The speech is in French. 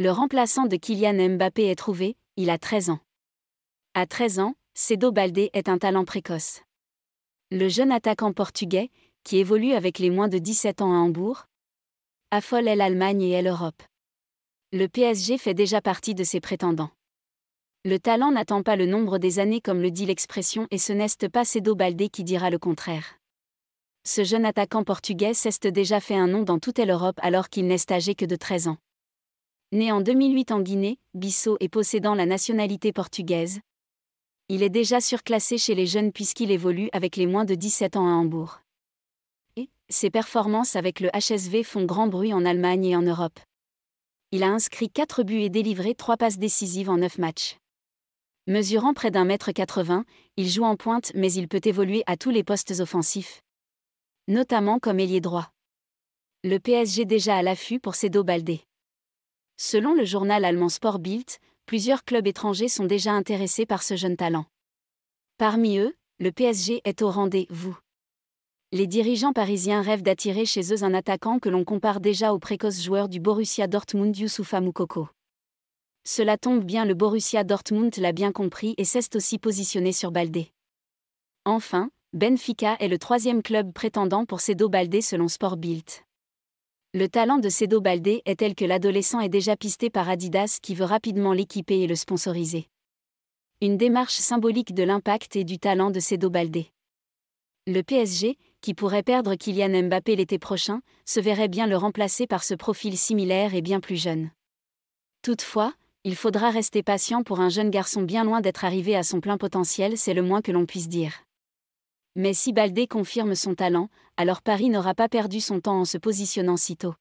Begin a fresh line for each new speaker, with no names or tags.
Le remplaçant de Kylian Mbappé est trouvé, il a 13 ans. À 13 ans, Cedo Baldé est un talent précoce. Le jeune attaquant portugais, qui évolue avec les moins de 17 ans à Hambourg, affole l'Allemagne et l'Europe. Le PSG fait déjà partie de ses prétendants. Le talent n'attend pas le nombre des années comme le dit l'expression et ce n'est pas Cedo Baldé qui dira le contraire. Ce jeune attaquant portugais s'est déjà fait un nom dans toute l'Europe alors qu'il n'est âgé que de 13 ans. Né en 2008 en Guinée, Bissau est possédant la nationalité portugaise, il est déjà surclassé chez les jeunes puisqu'il évolue avec les moins de 17 ans à Hambourg. Et ses performances avec le HSV font grand bruit en Allemagne et en Europe. Il a inscrit 4 buts et délivré 3 passes décisives en 9 matchs. Mesurant près d'un mètre 80, il joue en pointe mais il peut évoluer à tous les postes offensifs. Notamment comme ailier droit. Le PSG déjà à l'affût pour ses dos baldés. Selon le journal allemand Bild, plusieurs clubs étrangers sont déjà intéressés par ce jeune talent. Parmi eux, le PSG est au rendez-vous. Les dirigeants parisiens rêvent d'attirer chez eux un attaquant que l'on compare déjà au précoce joueur du Borussia Dortmund Youssoufa Moukoko. Cela tombe bien, le Borussia Dortmund l'a bien compris et s'est aussi positionné sur Baldé. Enfin, Benfica est le troisième club prétendant pour dos Baldé selon Sport Bild. Le talent de Sedo Baldé est tel que l'adolescent est déjà pisté par Adidas qui veut rapidement l'équiper et le sponsoriser. Une démarche symbolique de l'impact et du talent de Sedo Baldé. Le PSG, qui pourrait perdre Kylian Mbappé l'été prochain, se verrait bien le remplacer par ce profil similaire et bien plus jeune. Toutefois, il faudra rester patient pour un jeune garçon bien loin d'être arrivé à son plein potentiel, c'est le moins que l'on puisse dire mais si Baldé confirme son talent, alors Paris n'aura pas perdu son temps en se positionnant si tôt.